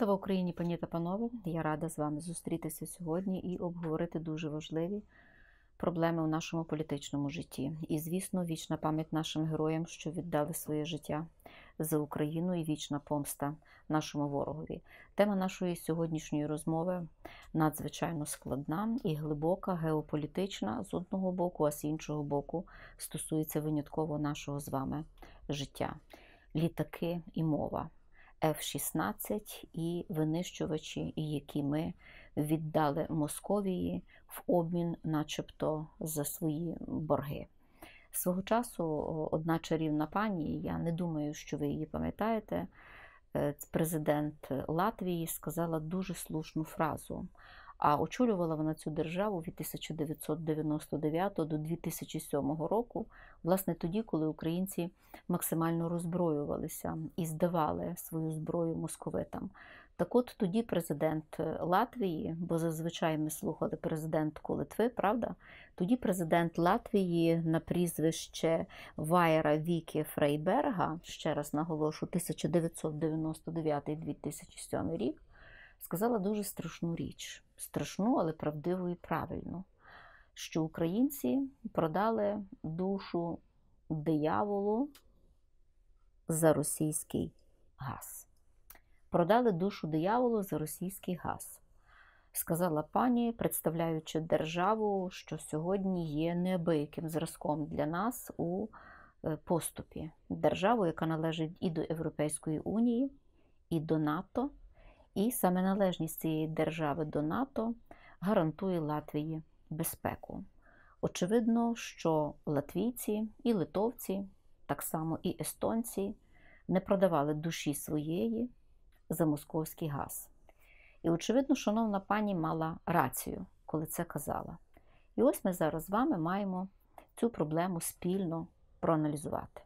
Слава Україні, пані та панове! Я рада з вами зустрітися сьогодні і обговорити дуже важливі проблеми у нашому політичному житті. І, звісно, вічна пам'ять нашим героям, що віддали своє життя за Україну і вічна помста нашому ворогові. Тема нашої сьогоднішньої розмови надзвичайно складна і глибока, геополітична з одного боку, а з іншого боку, стосується винятково нашого з вами життя, літаки і мова. F-16 і винищувачі, які ми віддали Московії в обмін, начебто, за свої борги. Свого часу одна чарівна пані, я не думаю, що ви її пам'ятаєте. Е, президент Латвії сказала дуже слушну фразу. А очолювала вона цю державу від 1999 до 2007 року, власне тоді, коли українці максимально роззброювалися і здавали свою зброю московитам. Так от тоді президент е, Латвії, бо зазвичай ми слухали президентку Литви, правда? Тоді президент Латвії на прізвище Вайра Вікі Фрейберга, ще раз наголошу, 1999-2007 рік, сказала дуже страшну річ страшну, але правдиву і правильну, що українці продали душу дияволу за російський газ. Продали душу дияволу за російський газ. Сказала пані, представляючи державу, що сьогодні є неабияким зразком для нас у е, поступі. Державу, яка належить і до Європейської Унії, і до НАТО, і саме належність цієї держави до НАТО гарантує Латвії безпеку. Очевидно, що латвійці і литовці, так само і естонці, не продавали душі своєї за московський газ. І, очевидно, шановна пані мала рацію, коли це казала. І ось ми зараз з вами маємо цю проблему спільно проаналізувати.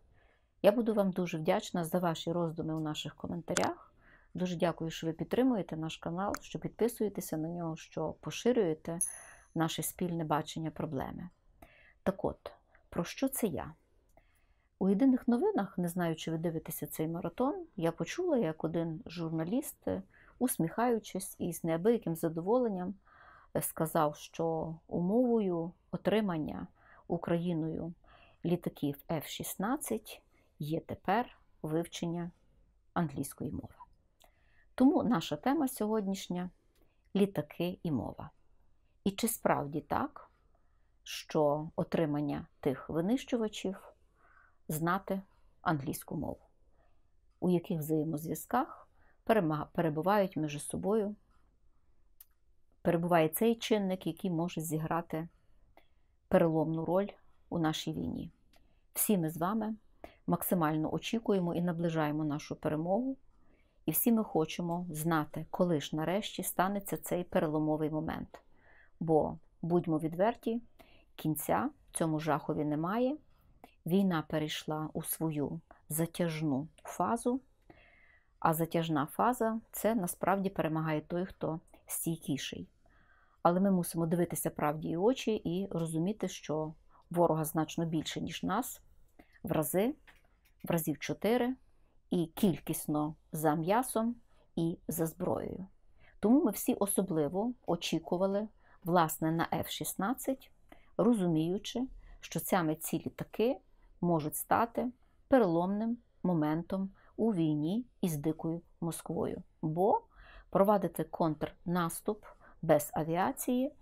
Я буду вам дуже вдячна за ваші роздуми у наших коментарях. Дуже дякую, що ви підтримуєте наш канал, що підписуєтеся на нього, що поширюєте наше спільне бачення проблеми. Так от, про що це я? У єдиних новинах, не знаю, чи ви дивитеся цей маратон, я почула, як один журналіст, усміхаючись і з неабияким задоволенням, е, сказав, що умовою отримання Україною літаків F-16 є тепер вивчення англійської мови. Тому наша тема сьогоднішня літаки і мова. І чи справді так, що отримання тих винищувачів знати англійську мову, у яких взаємозв'язках перебувають між собою, перебуває цей чинник, який може зіграти переломну роль у нашій війні? Всі ми з вами максимально очікуємо і наближаємо нашу перемогу. І всі ми хочемо знати, коли ж нарешті станеться цей переломовий момент. Бо, будьмо відверті, кінця цьому жахові немає. Війна перейшла у свою затяжну фазу, а затяжна фаза це насправді перемагає той, хто стійкіший. Але ми мусимо дивитися правді в очі і розуміти, що ворога значно більше, ніж нас, в рази, в разів чотири і кількісно за м'ясом і за зброєю. Тому ми всі особливо очікували, власне, на F-16, розуміючи, що саме ці літаки можуть стати переломним моментом у війні із Дикою Москвою, бо провадити контрнаступ без авіації.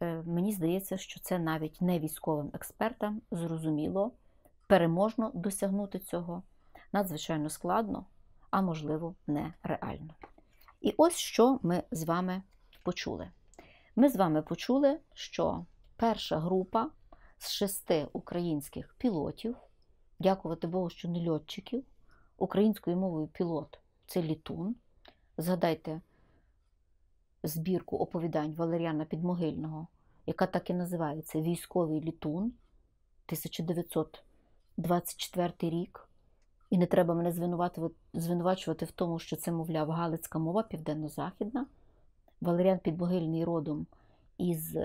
Е, мені здається, що це навіть не військовим експертам зрозуміло переможно досягнути цього надзвичайно складно, а можливо, нереально. І ось що ми з вами почули. Ми з вами почули, що перша група з шести українських пілотів, дякувати Богу, що не льотчиків, українською мовою пілот це літун. Згадайте збірку оповідань Валеріана Підмогильного, яка так і називається Військовий літун 1924 рік. І не треба мене звинувачувати в тому, що це, мовляв, Галицька мова південно-західна. Валеріан Підмогильний родом із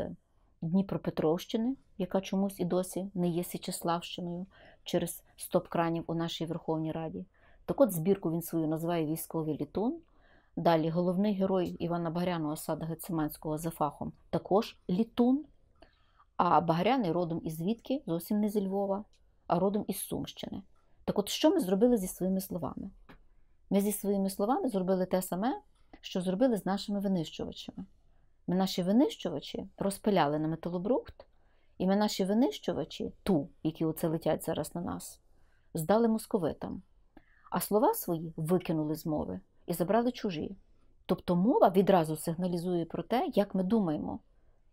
Дніпропетровщини, яка чомусь і досі не є Січеславщиною через стоп-кранів у нашій Верховній Раді. Так от збірку він свою називає Військовий літун. Далі головний герой Івана Багряного осада Гециманського за фахом також літун. А Багряний родом із звідки? Зовсім не зі Львова, а родом із Сумщини. Так от, що ми зробили зі своїми словами? Ми зі своїми словами зробили те саме, що зробили з нашими винищувачами. Ми наші винищувачі розпиляли на металобрухт, і ми наші винищувачі, ту, які оце летять зараз на нас, здали московитам. А слова свої викинули з мови і забрали чужі. Тобто мова відразу сигналізує про те, як ми думаємо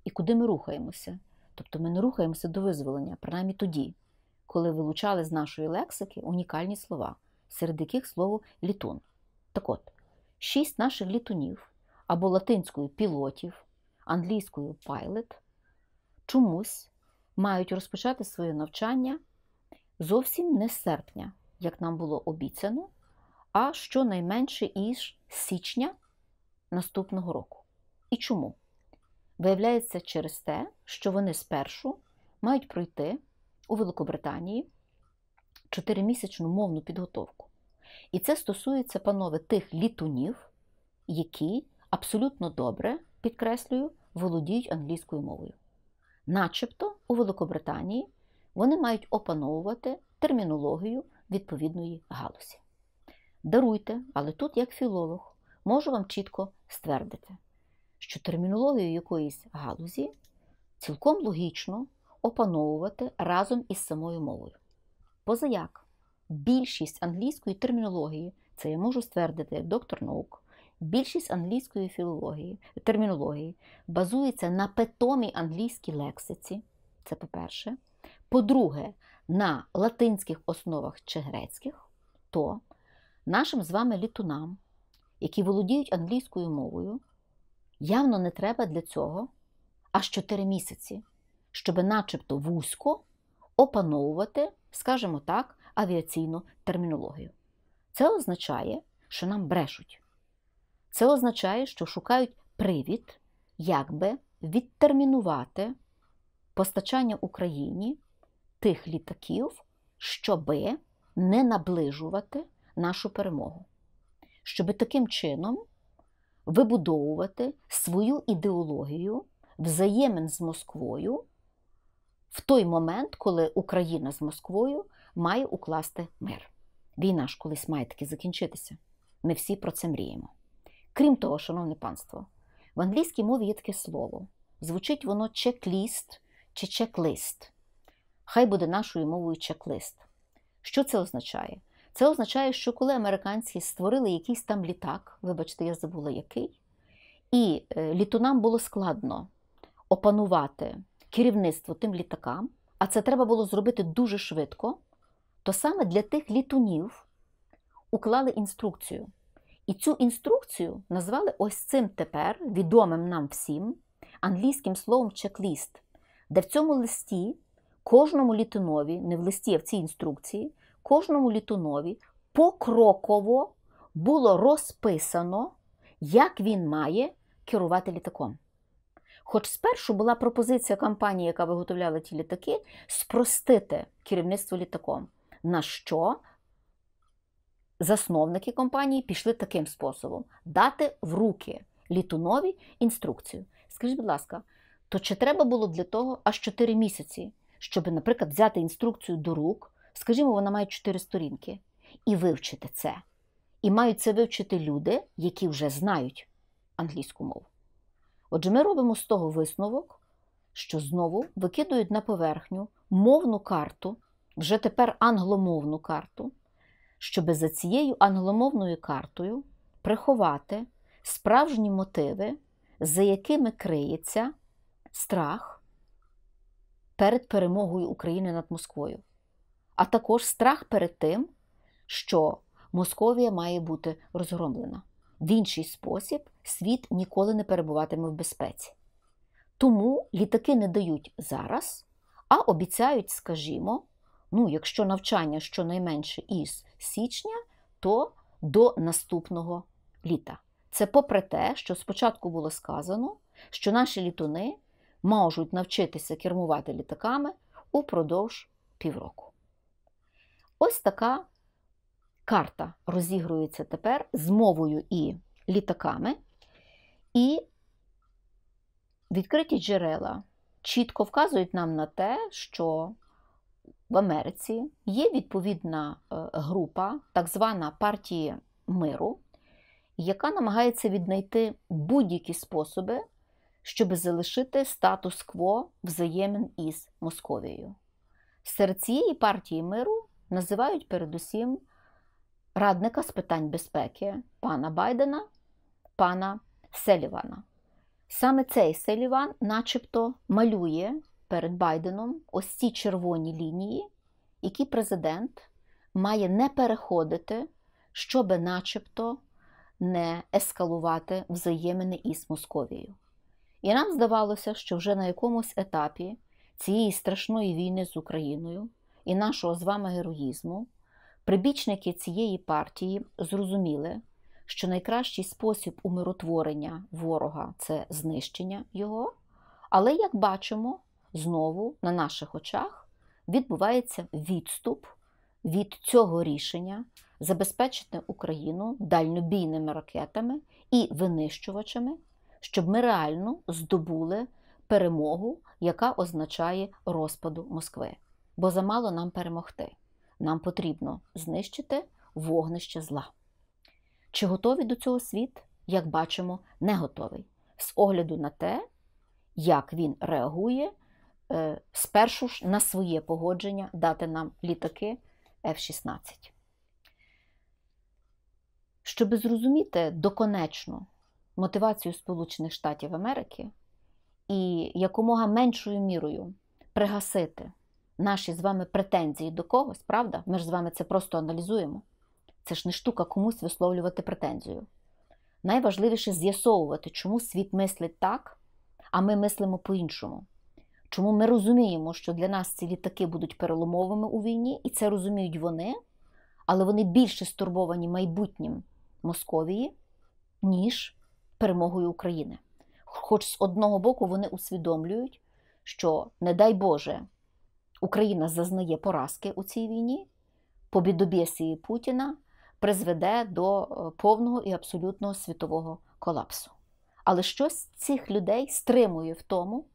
і куди ми рухаємося. Тобто ми не рухаємося до визволення, принаймні тоді коли вилучали з нашої лексики унікальні слова, серед яких слово літун. Так от, шість наших літунів або латинською пілотів, англійською пайлет, чомусь мають розпочати своє навчання зовсім не з серпня, як нам було обіцяно, а щонайменше із січня наступного року. І чому? Виявляється через те, що вони спершу мають пройти у Великобританії чотиримісячну мовну підготовку. І це стосується, панове, тих літунів, які абсолютно добре, підкреслюю, володіють англійською мовою. Начебто у Великобританії вони мають опановувати термінологію відповідної галузі. Даруйте, але тут, як філолог, можу вам чітко ствердити, що термінологію якоїсь галузі цілком логічно опановувати разом із самою мовою. Позаяк, більшість англійської термінології, це я можу ствердити як доктор наук, більшість англійської філології, термінології базується на питомій англійській лексиці. Це по-перше. По-друге, на латинських основах чи грецьких, то нашим з вами літунам, які володіють англійською мовою, явно не треба для цього аж 4 місяці. Щоби начебто вузько опановувати, скажімо так, авіаційну термінологію. Це означає, що нам брешуть. Це означає, що шукають привід, якби відтермінувати постачання Україні тих літаків, щоби не наближувати нашу перемогу, щоби таким чином вибудовувати свою ідеологію взаємин з Москвою в той момент, коли Україна з Москвою має укласти мир. Війна ж колись має таки закінчитися. Ми всі про це мріємо. Крім того, шановне панство, в англійській мові є таке слово. Звучить воно чек-ліст чи чек-лист. Хай буде нашою мовою чек-лист. Що це означає? Це означає, що коли американці створили якийсь там літак, вибачте, я забула який, і е, літунам було складно опанувати керівництво тим літакам, а це треба було зробити дуже швидко, то саме для тих літунів уклали інструкцію. І цю інструкцію назвали ось цим тепер відомим нам всім англійським словом чек-ліст, де в цьому листі кожному літунові, не в листі, а в цій інструкції, кожному літунові покроково було розписано, як він має керувати літаком. Хоч спершу була пропозиція компанії, яка виготовляла ті літаки, спростити керівництво літаком, на що засновники компанії пішли таким способом: дати в руки літунові інструкцію. Скажіть, будь ласка, то чи треба було для того аж 4 місяці, щоб, наприклад, взяти інструкцію до рук, скажімо, вона має 4 сторінки, і вивчити це? І мають це вивчити люди, які вже знають англійську мову. Отже, ми робимо з того висновок, що знову викидують на поверхню мовну карту, вже тепер англомовну карту, щоби за цією англомовною картою приховати справжні мотиви, за якими криється страх перед перемогою України над Москвою, а також страх перед тим, що Московія має бути розгромлена в інший спосіб світ ніколи не перебуватиме в безпеці. Тому літаки не дають зараз, а обіцяють, скажімо, ну, якщо навчання щонайменше із січня, то до наступного літа. Це попри те, що спочатку було сказано, що наші літуни можуть навчитися кермувати літаками упродовж півроку. Ось така карта розігрується тепер з мовою і літаками. І відкриті джерела чітко вказують нам на те, що в Америці є відповідна е, група, так звана партії миру, яка намагається віднайти будь-які способи, щоб залишити статус-кво взаємин із Московією. Серед цієї партії миру називають передусім радника з питань безпеки пана Байдена, пана Селівана. Саме цей Селіван, начебто, малює перед Байденом ось ці червоні лінії, які президент має не переходити, щоби начебто не ескалувати взаємини із Московією. І нам здавалося, що вже на якомусь етапі цієї страшної війни з Україною і нашого з вами героїзму прибічники цієї партії зрозуміли що найкращий спосіб умиротворення ворога це знищення його. Але, як бачимо, знову на наших очах відбувається відступ від цього рішення забезпечити Україну дальнобійними ракетами і винищувачами, щоб ми реально здобули перемогу, яка означає розпаду Москви. Бо замало нам перемогти. Нам потрібно знищити вогнище зла. Чи готовий до цього світ, як бачимо, не готовий. З огляду на те, як він реагує е, спершу ж на своє погодження дати нам літаки F-16. Щоб зрозуміти доконечно мотивацію Сполучених Штатів Америки і якомога меншою мірою пригасити наші з вами претензії до когось, правда? Ми ж з вами це просто аналізуємо. Це ж не штука комусь висловлювати претензію. Найважливіше з'ясовувати, чому світ мислить так, а ми мислимо по-іншому. Чому ми розуміємо, що для нас ці літаки будуть переломовими у війні, і це розуміють вони, але вони більше стурбовані майбутнім Московії, ніж перемогою України. Хоч з одного боку вони усвідомлюють, що, не дай Боже, Україна зазнає поразки у цій війні, побідобєсії Путіна призведе до е, повного і абсолютного світового колапсу. Але щось цих людей стримує в тому,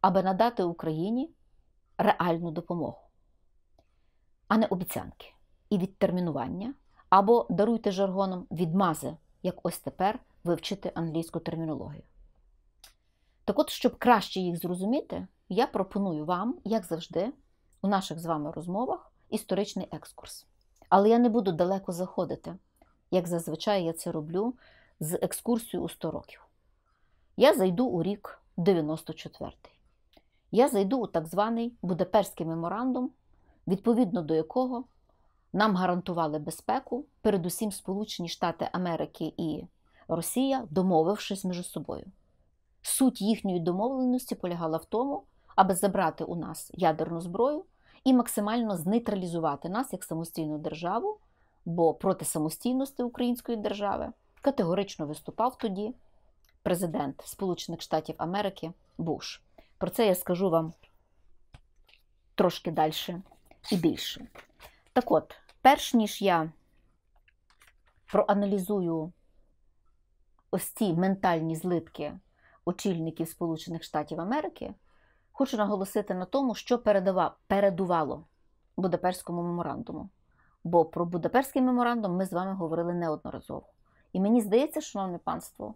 аби надати Україні реальну допомогу, а не обіцянки і відтермінування, або даруйте жаргоном відмази, як ось тепер вивчити англійську термінологію. Так от, щоб краще їх зрозуміти, я пропоную вам, як завжди, у наших з вами розмовах історичний екскурс. Але я не буду далеко заходити, як зазвичай я це роблю з екскурсією у 100 років. Я зайду у рік 94-й. Я зайду у так званий Будаперський меморандум, відповідно до якого нам гарантували безпеку, передусім Сполучені Штати Америки і Росія, домовившись між собою. Суть їхньої домовленості полягала в тому, аби забрати у нас ядерну зброю і максимально знейтралізувати нас як самостійну державу, бо проти самостійності Української держави категорично виступав тоді президент Сполучених Штатів Америки Буш. Про це я скажу вам трошки далі і більше. Так от, перш ніж я проаналізую ось ці ментальні злитки очільників Сполучених Штатів Америки, Хочу наголосити на тому, що передувало Будапештському меморандуму. Бо про Будапештський меморандум ми з вами говорили неодноразово. І мені здається, шановне панство,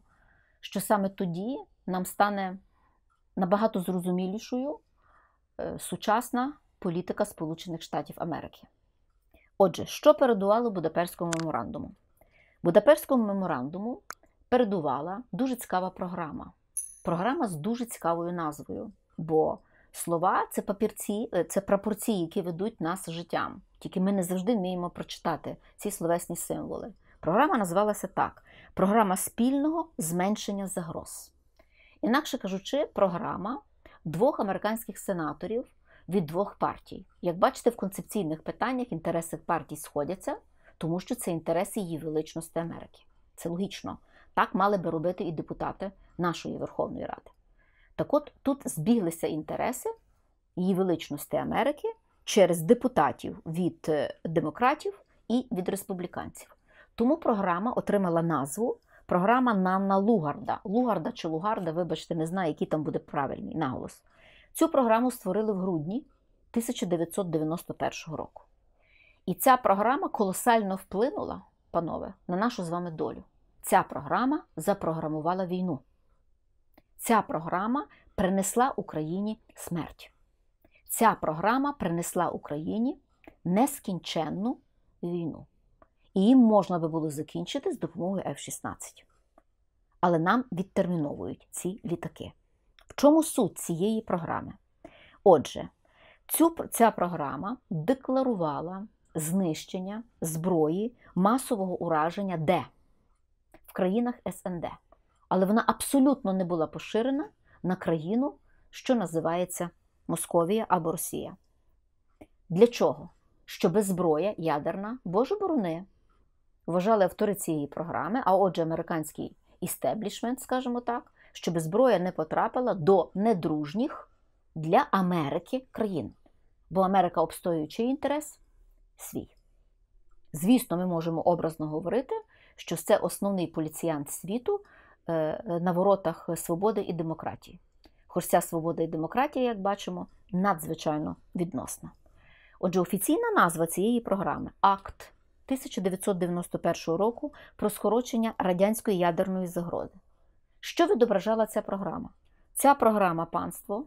що саме тоді нам стане набагато зрозумілішою е, сучасна політика Сполучених Штатів Америки. Отже, що передувало Будапештському меморандуму? Будапештському меморандуму передувала дуже цікава програма. Програма з дуже цікавою назвою. Бо слова це папірці, е, це прапорці, які ведуть нас життям. Тільки ми не завжди вміємо прочитати ці словесні символи. Програма називалася так: програма спільного зменшення загроз. Інакше кажучи, програма двох американських сенаторів від двох партій. Як бачите, в концепційних питаннях інтереси партій сходяться, тому що це інтереси її величності Америки. Це логічно. Так мали би робити і депутати нашої Верховної Ради. Так от тут збіглися інтереси її величності Америки через депутатів від е, демократів і від республіканців. Тому програма отримала назву програма Нанна Лугарда. Лугарда чи Лугарда, вибачте, не знаю, який там буде правильний наголос. Цю програму створили в грудні 1991 року. І ця програма колосально вплинула, панове, на нашу з вами долю. Ця програма запрограмувала війну. Ця програма принесла Україні смерть. Ця програма принесла Україні нескінченну війну. І їм можна би було закінчити з допомогою F-16. Але нам відтерміновують ці літаки. В чому суть цієї програми? Отже, цю, ця програма декларувала знищення зброї масового ураження де? В країнах СНД але вона абсолютно не була поширена на країну, що називається Московія або Росія. Для чого? Щоби зброя ядерна, боже борони, вважали автори цієї програми, а отже, американський істеблішмент, скажімо так, щоб зброя не потрапила до недружніх для Америки країн. Бо Америка обстоює інтерес свій. Звісно, ми можемо образно говорити, що це основний поліціянт світу, Е, на воротах свободи і демократії. Хоч ця свобода і демократія, як бачимо, надзвичайно відносна. Отже, офіційна назва цієї програми акт 1991 року про скорочення радянської ядерної загрози. Що відображала ця програма? Ця програма панство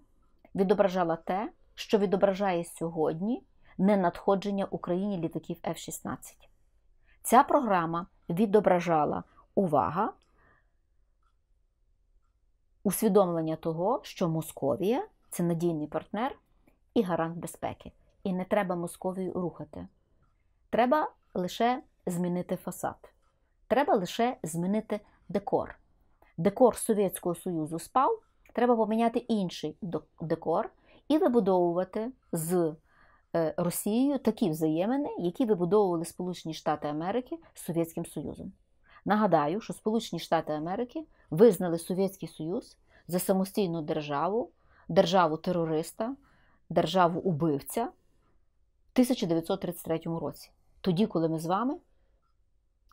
відображала те, що відображає сьогодні ненадходження Україні літаків f 16 Ця програма відображала увага усвідомлення того, що Московія це надійний партнер і гарант безпеки. І не треба Московію рухати. Треба лише змінити фасад. Треба лише змінити декор. Декор Совєтського Союзу спав, треба поміняти інший декор і вибудовувати з е, Росією такі взаємини, які вибудовували Сполучені Штати Америки з Совєтським Союзом. Нагадаю, що Сполучені Штати Америки визнали Совєтський Союз за самостійну державу, державу терориста, державу убивця в 1933 році, тоді, коли ми з вами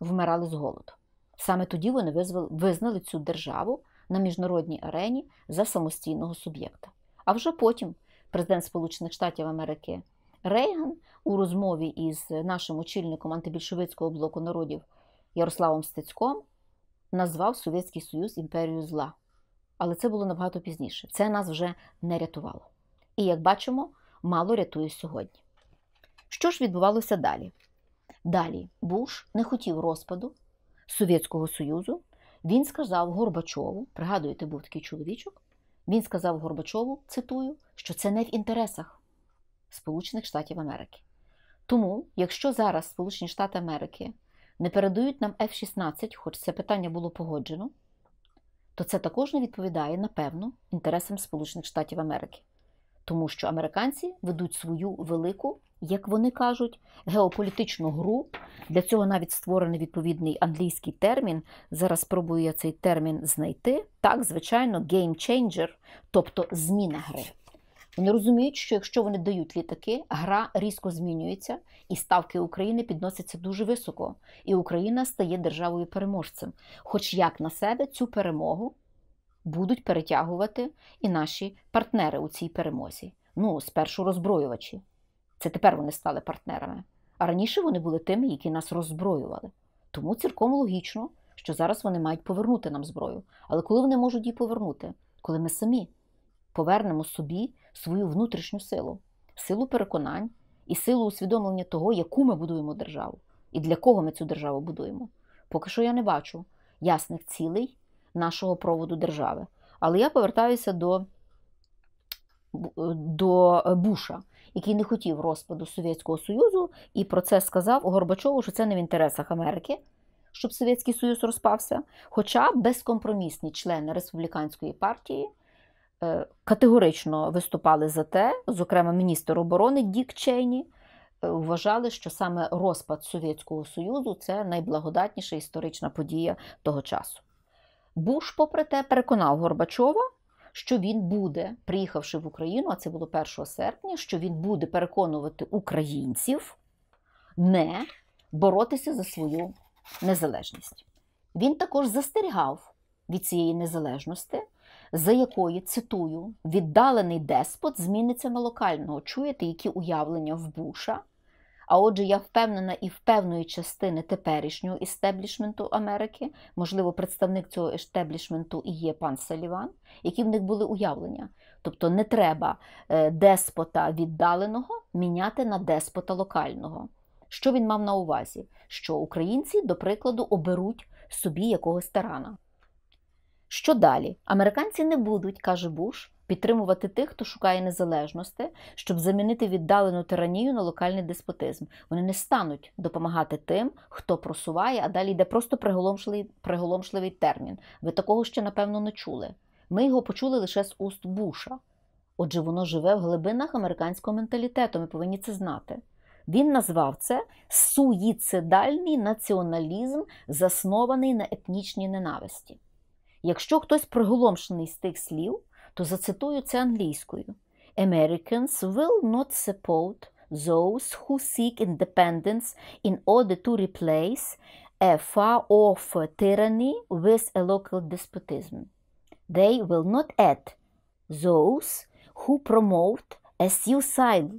вмирали з голоду. Саме тоді вони визнали цю державу на міжнародній арені за самостійного суб'єкта. А вже потім президент Сполучених Штатів Америки Рейган у розмові із нашим очільником антибільшовицького блоку народів Ярославом Стецьком назвав Совєтський Союз імперією зла. Але це було набагато пізніше. Це нас вже не рятувало. І, як бачимо, мало рятує сьогодні. Що ж відбувалося далі? Далі Буш не хотів розпаду Совєтського Союзу. Він сказав Горбачову, пригадуєте, був такий чоловічок. Він сказав Горбачову, цитую, що це не в інтересах Сполучених Штатів Америки. Тому, якщо зараз Сполучені Штати Америки не передають нам F-16, хоч це питання було погоджено, то це також не відповідає, напевно, інтересам Сполучених Штатів Америки. Тому що американці ведуть свою велику, як вони кажуть, геополітичну гру. Для цього навіть створений відповідний англійський термін. Зараз спробую я цей термін знайти. Так, звичайно, геймчейнджер, тобто зміна гри. Вони розуміють, що якщо вони дають літаки, гра різко змінюється, і ставки України підносяться дуже високо. І Україна стає державою переможцем. Хоч як на себе цю перемогу будуть перетягувати і наші партнери у цій перемозі. Ну, спершу роззброювачі. Це тепер вони стали партнерами. А раніше вони були тими, які нас роззброювали. Тому цілком логічно, що зараз вони мають повернути нам зброю. Але коли вони можуть її повернути? Коли ми самі повернемо собі свою внутрішню силу, силу переконань і силу усвідомлення того, яку ми будуємо державу і для кого ми цю державу будуємо. Поки що я не бачу ясних цілей нашого проводу держави. Але я повертаюся до до Буша, який не хотів розпаду Совєтського Союзу, і про це сказав Горбачову, що це не в інтересах Америки, щоб Совєтський Союз розпався. Хоча безкомпромісні члени республіканської партії Е, категорично виступали за те, зокрема, міністр оборони Дік Чейні. Е, вважали, що саме розпад Совєтського Союзу це найблагодатніша історична подія того часу. Буш, попри те, переконав Горбачова, що він буде, приїхавши в Україну, а це було 1 серпня, що він буде переконувати українців не боротися за свою незалежність. Він також застерігав від цієї незалежності за якої цитую, віддалений деспот зміниться на локального. Чуєте, які уявлення в Буша? А отже, я впевнена і в певної частини теперішнього істеблішменту Америки, можливо, представник цього істеблішменту і є пан Саліван, які в них були уявлення. Тобто не треба е, деспота віддаленого міняти на деспота локального. Що він мав на увазі? Що українці, до прикладу, оберуть собі якогось тарана. Що далі? Американці не будуть, каже Буш, підтримувати тих, хто шукає незалежності, щоб замінити віддалену тиранію на локальний деспотизм. Вони не стануть допомагати тим, хто просуває, а далі йде просто приголомшливий, приголомшливий термін. Ви такого ще, напевно, не чули. Ми його почули лише з уст Буша. Отже, воно живе в глибинах американського менталітету, ми повинні це знати. Він назвав це суїцидальний націоналізм, заснований на етнічній ненависті. Якщо хтось приголомшений з тих слів, то зацитую це англійською. Americans will not support those who seek independence in order to replace a far-off tyranny with a local despotism. They will not add those who promote a suicide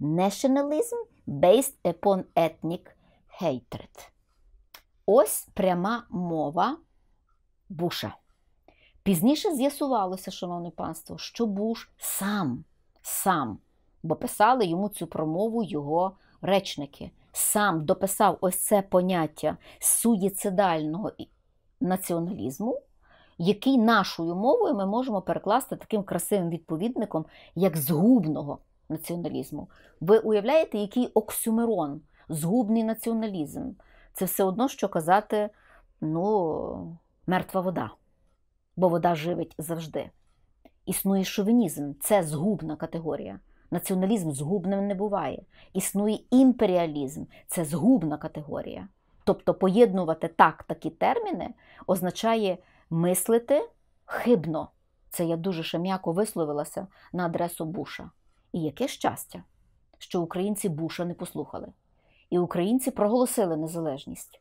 nationalism based upon ethnic hatred. Ось пряма мова буша. Пізніше з'ясувалося, шановне панство, що Буш сам, сам, бо писали йому цю промову його речники, сам дописав ось це поняття суїцидального націоналізму, який нашою мовою ми можемо перекласти таким красивим відповідником, як згубного націоналізму. Ви уявляєте, який оксюмерон, згубний націоналізм? Це все одно, що казати, ну, мертва вода бо вода живить завжди. Існує шовінізм, це згубна категорія. Націоналізм згубним не буває. Існує імперіалізм, це згубна категорія. Тобто поєднувати так такі терміни означає мислити хибно. Це я дуже ще м'яко висловилася на адресу Буша. І яке щастя, що українці Буша не послухали. І українці проголосили незалежність,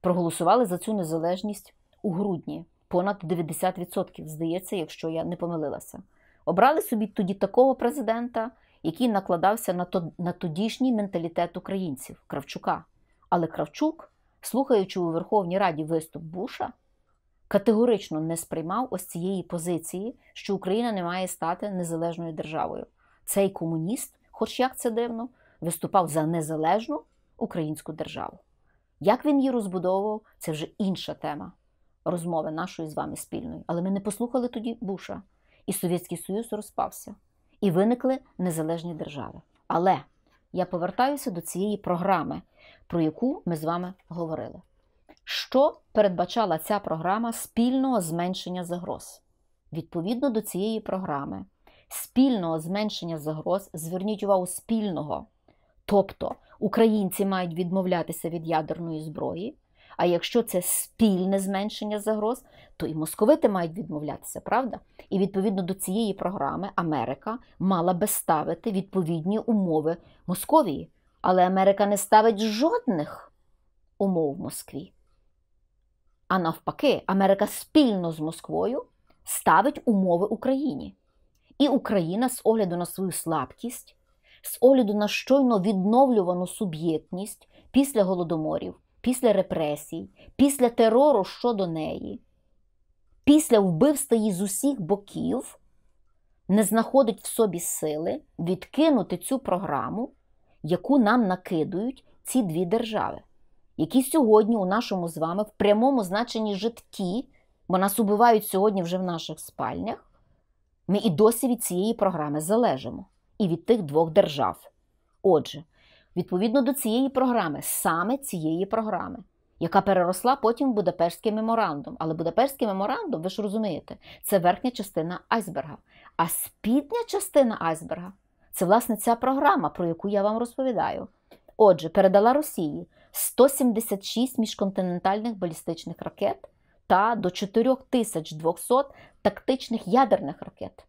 проголосували за цю незалежність у грудні понад 90%, здається, якщо я не помилилася. Обрали собі тоді такого президента, який накладався на тодішній менталітет українців Кравчука. Але Кравчук, слухаючи у Верховній Раді виступ Буша, категорично не сприймав ось цієї позиції, що Україна не має стати незалежною державою. Цей комуніст, хоч як це дивно, виступав за незалежну українську державу. Як він її розбудовував, це вже інша тема розмови нашої з вами спільної. Але ми не послухали тоді Буша. І Совєтський Союз розпався, і виникли незалежні держави. Але я повертаюся до цієї програми, про яку ми з вами говорили. Що передбачала ця програма спільного зменшення загроз? Відповідно до цієї програми, спільного зменшення загроз, зверніть увагу спільного. Тобто українці мають відмовлятися від ядерної зброї, а якщо це спільне зменшення загроз, то і московити мають відмовлятися, правда? І відповідно до цієї програми Америка мала би ставити відповідні умови Московії. Але Америка не ставить жодних умов Москві. А навпаки, Америка спільно з Москвою ставить умови Україні. І Україна з огляду на свою слабкість, з огляду на щойно відновлювану суб'єктність після голодоморів, після репресій, після терору щодо неї, після вбивства її з усіх боків, не знаходить в собі сили відкинути цю програму, яку нам накидують ці дві держави, які сьогодні у нашому з вами в прямому значенні житті, бо нас убивають сьогодні вже в наших спальнях. Ми і досі від цієї програми залежимо, і від тих двох держав. Отже, відповідно до цієї програми, саме цієї програми, яка переросла потім в Будапештський меморандум. Але Будапештський меморандум, ви ж розумієте, це верхня частина айсберга. А спідня частина айсберга це, власне, ця програма, про яку я вам розповідаю. Отже, передала Росії 176 міжконтинентальних балістичних ракет та до 4200 тактичних ядерних ракет.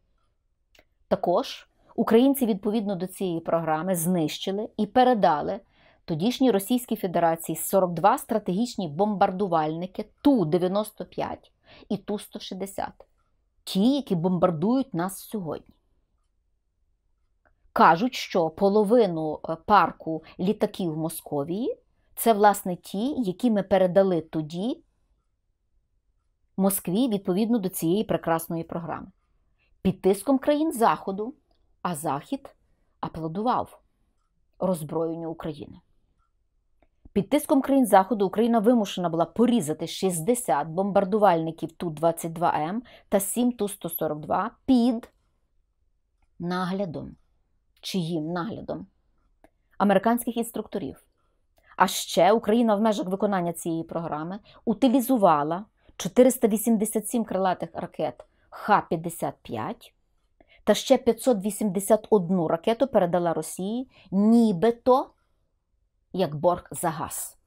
Також Українці відповідно до цієї програми знищили і передали тодішній Російській Федерації 42 стратегічні бомбардувальники Ту-95 і Ту-160, ті, які бомбардують нас сьогодні. Кажуть, що половину е, парку літаків Московії це, власне, ті, які ми передали тоді Москві відповідно до цієї прекрасної програми. Під тиском країн Заходу а Захід аплодував роззброєнню України. Під тиском країн Заходу Україна вимушена була порізати 60 бомбардувальників Ту-22М та 7 Ту-142 під наглядом, чиїм наглядом американських інструкторів. А ще Україна в межах виконання цієї програми утилізувала 487 крилатих ракет Х-55 та ще 581 ракету передала Росії, нібито як борг за газ.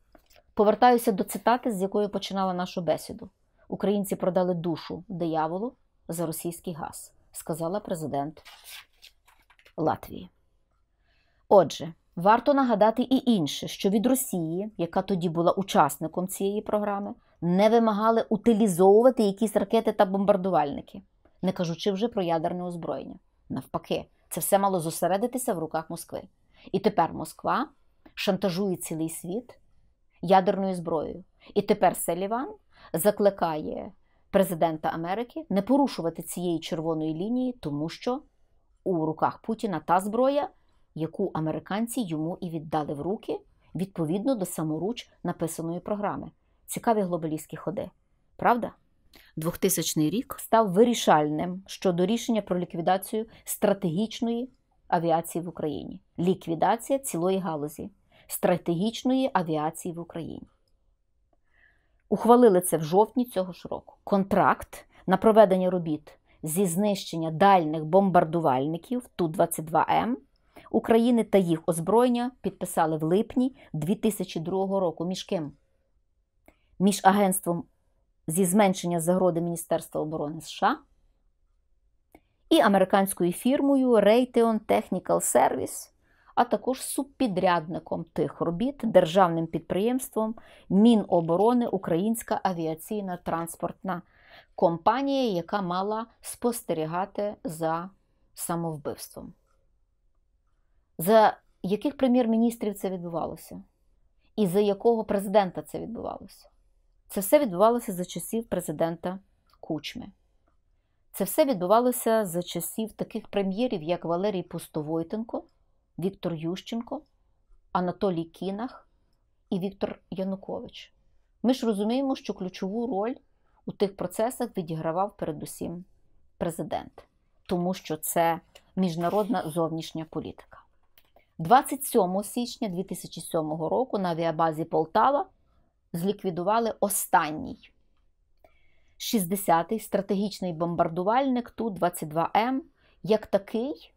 Повертаюся до цитати, з якої починала нашу бесіду. Українці продали душу дияволу за російський газ, сказала президент Латвії. Отже, варто нагадати і інше, що від Росії, яка тоді була учасником цієї програми, не вимагали утилізовувати якісь ракети та бомбардувальники не кажучи вже про ядерне озброєння. Навпаки, це все мало зосередитися в руках Москви. І тепер Москва шантажує цілий світ ядерною зброєю. І тепер Селіван закликає президента Америки не порушувати цієї червоної лінії, тому що у руках Путіна та зброя, яку американці йому і віддали в руки відповідно до саморуч написаної програми. Цікаві глобалістські ходи, правда? 2000 рік став вирішальним щодо рішення про ліквідацію стратегічної авіації в Україні. Ліквідація цілої галузі стратегічної авіації в Україні. Ухвалили це в жовтні цього ж року. Контракт на проведення робіт зі знищення дальних бомбардувальників Ту-22М України та їх озброєння підписали в липні 2002 року. Між ким? Між Агентством зі зменшення загроди Міністерства оборони США і американською фірмою Raytheon Technical Service, а також субпідрядником тих робіт державним підприємством Міноборони Українська авіаційна транспортна компанія, яка мала спостерігати за самовбивством. За яких прем'єр-міністрів це відбувалося? І за якого президента це відбувалося? Це все відбувалося за часів президента Кучми. Це все відбувалося за часів таких прем'єрів, як Валерій Пустовойтенко, Віктор Ющенко, Анатолій Кінах і Віктор Янукович. Ми ж розуміємо, що ключову роль у тих процесах відігравав передусім президент, тому що це міжнародна зовнішня політика. 27 січня 2007 року на авіабазі Полтава зліквідували останній 60-й стратегічний бомбардувальник Ту-22М як такий,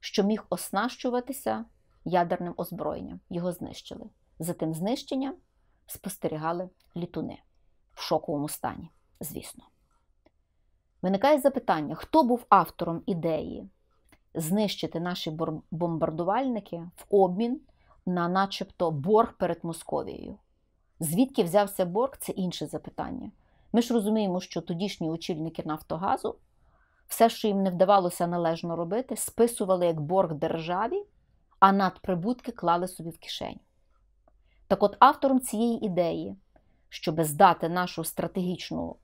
що міг оснащуватися ядерним озброєнням. Його знищили. За тим знищенням спостерігали літуни в шоковому стані, звісно. Виникає запитання, хто був автором ідеї знищити наші бомбардувальники в обмін на начебто борг перед Московією? Звідки взявся борг, це інше запитання. Ми ж розуміємо, що тодішні очільники Нафтогазу все, що їм не вдавалося належно робити, списували як борг державі, а надприбутки клали собі в кишеню. Так от автором цієї ідеї, щоб здати нашу стратегічну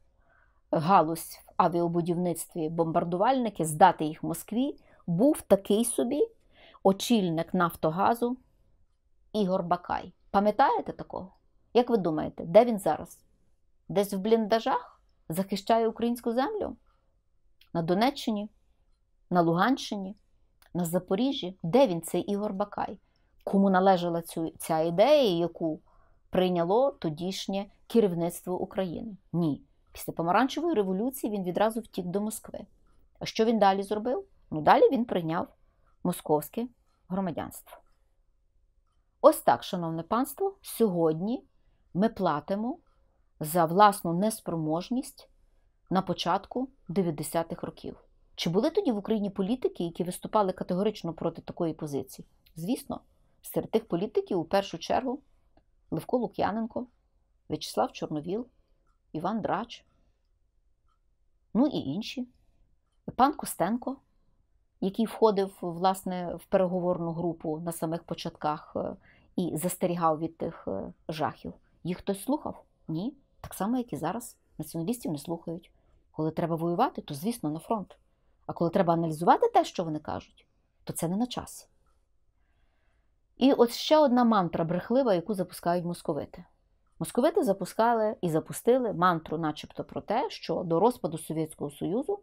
галузь в авіабудівництві бомбардувальники, здати їх Москві, був такий собі очільник Нафтогазу Ігор Бакай. Пам'ятаєте такого? Як ви думаєте, де він зараз? Десь в бліндажах захищає українську землю? На Донеччині, на Луганщині, на Запоріжжі? Де він цей Ігор Бакай? Кому належала цю, ця ідея, яку прийняло тодішнє керівництво України? Ні. Після помаранчевої революції він відразу втік до Москви. А що він далі зробив? Ну, далі він прийняв московське громадянство. Ось так, шановне панство, сьогодні ми платимо за власну неспроможність на початку 90-х років. Чи були тоді в Україні політики, які виступали категорично проти такої позиції? Звісно, серед тих політиків у першу чергу Левко Лук'яненко, В'ячеслав Чорновіл, Іван Драч, ну і інші, пан Костенко, який входив власне, в переговорну групу на самих початках е, і застерігав від тих е, жахів. Їх хтось слухав? Ні. Так само, як і зараз. Націоналістів не слухають. Коли треба воювати, то, звісно, на фронт. А коли треба аналізувати те, що вони кажуть, то це не на час. І от ще одна мантра брехлива, яку запускають московити. Московити запускали і запустили мантру, начебто, про те, що до розпаду Совєтського Союзу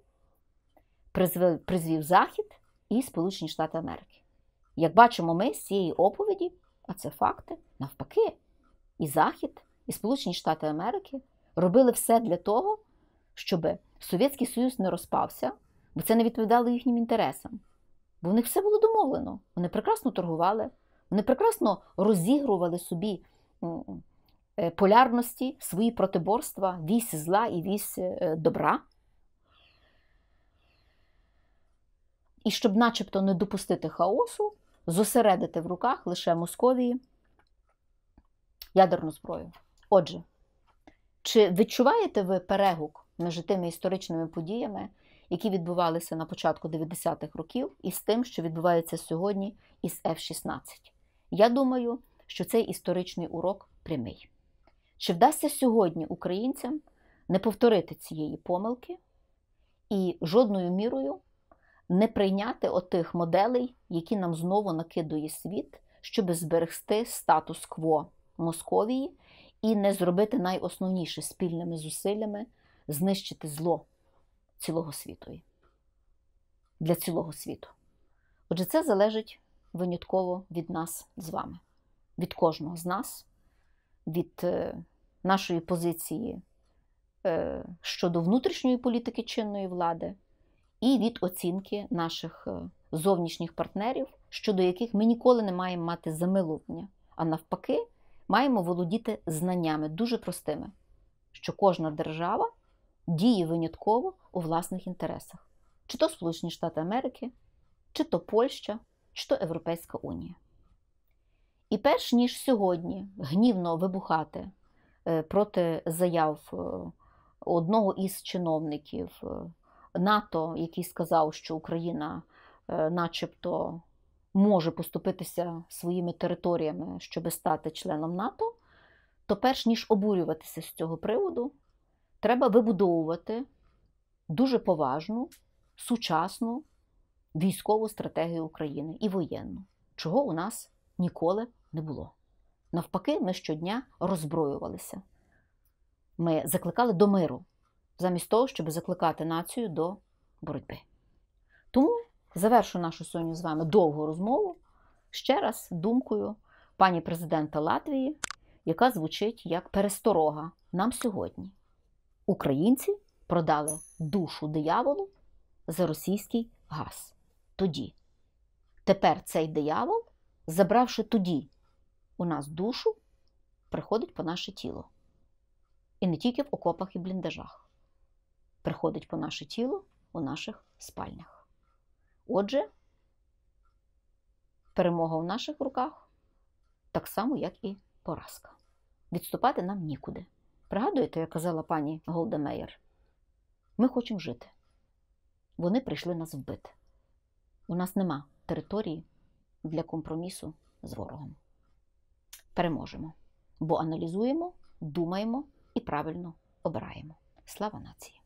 призвів Захід і Сполучені Штати Америки. Як бачимо, ми з цієї оповіді, а це факти, навпаки, і Захід, і Сполучені Штати Америки робили все для того, щоб Совєтський Союз не розпався, бо це не відповідало їхнім інтересам. Бо в них все було домовлено. Вони прекрасно торгували, вони прекрасно розігрували собі е, полярності, свої протиборства, вісь зла і вісь е, добра. І щоб, начебто, не допустити хаосу, зосередити в руках лише Московії ядерну зброю. Отже, чи відчуваєте ви перегук між тими історичними подіями, які відбувалися на початку 90-х років, і з тим, що відбувається сьогодні із F-16? Я думаю, що цей історичний урок прямий. Чи вдасться сьогодні українцям не повторити цієї помилки і жодною мірою не прийняти отих моделей, які нам знову накидує світ, щоб зберегти статус-кво? Московії і не зробити найосновніше спільними зусиллями знищити зло цілого світу. Для цілого світу. Отже, це залежить винятково від нас з вами, від кожного з нас, від е, нашої позиції е, щодо внутрішньої політики чинної влади і від оцінки наших е, зовнішніх партнерів, щодо яких ми ніколи не маємо мати замилування. А навпаки, маємо володіти знаннями дуже простими, що кожна держава діє винятково у власних інтересах, чи то Сполучені Штати Америки, чи то Польща, чи то Європейська Унія. І перш ніж сьогодні гнівно вибухати е, проти заяв е, одного із чиновників е, НАТО, який сказав, що Україна, начебто, може поступитися своїми територіями, щоб стати членом НАТО, то перш ніж обурюватися з цього приводу, треба вибудовувати дуже поважну, сучасну військову стратегію України і воєнну, чого у нас ніколи не було. Навпаки, ми щодня роззброювалися. Ми закликали до миру, замість того, щоб закликати націю до боротьби. Тому Завершу нашу сьогодні з вами довгу розмову ще раз думкою пані президента Латвії, яка звучить як пересторога нам сьогодні. Українці продали душу дияволу за російський газ. Тоді. Тепер цей диявол, забравши тоді у нас душу, приходить по наше тіло. І не тільки в окопах і бліндажах. Приходить по наше тіло у наших спальнях. Отже, перемога в наших руках так само, як і поразка. Відступати нам нікуди. Пригадуєте, як казала пані Голдемеєр? Ми хочемо жити. Вони прийшли нас вбити. У нас нема території для компромісу з ворогом. Переможемо, бо аналізуємо, думаємо і правильно обираємо. Слава нації!